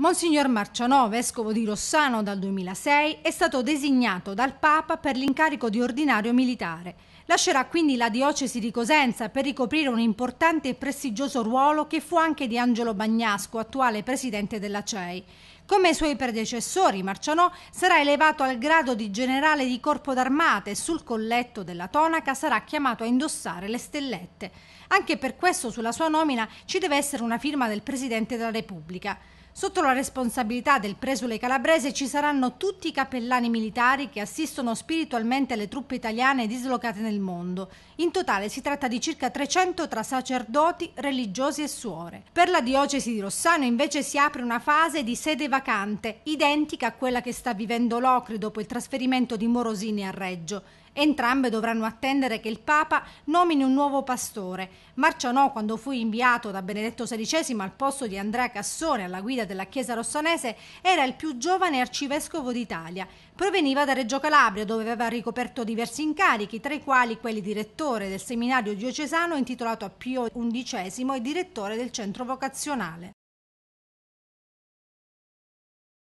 Monsignor Marcianò, vescovo di Rossano dal 2006, è stato designato dal Papa per l'incarico di ordinario militare. Lascerà quindi la diocesi di Cosenza per ricoprire un importante e prestigioso ruolo che fu anche di Angelo Bagnasco, attuale presidente della CEI. Come i suoi predecessori, Marcianò sarà elevato al grado di generale di corpo d'armata e sul colletto della tonaca sarà chiamato a indossare le stellette. Anche per questo sulla sua nomina ci deve essere una firma del presidente della Repubblica. Sotto la responsabilità del presule calabrese ci saranno tutti i cappellani militari che assistono spiritualmente le truppe italiane dislocate nel mondo. In totale si tratta di circa 300 tra sacerdoti, religiosi e suore. Per la diocesi di Rossano invece si apre una fase di sede vacante, identica a quella che sta vivendo Locri dopo il trasferimento di Morosini a Reggio Entrambe dovranno attendere che il Papa nomini un nuovo pastore. Marcianò, quando fu inviato da Benedetto XVI al posto di Andrea Cassone alla guida della Chiesa rossonese, era il più giovane arcivescovo d'Italia. Proveniva da Reggio Calabria, dove aveva ricoperto diversi incarichi, tra i quali quelli di rettore del seminario diocesano intitolato a Pio XI e direttore del centro vocazionale.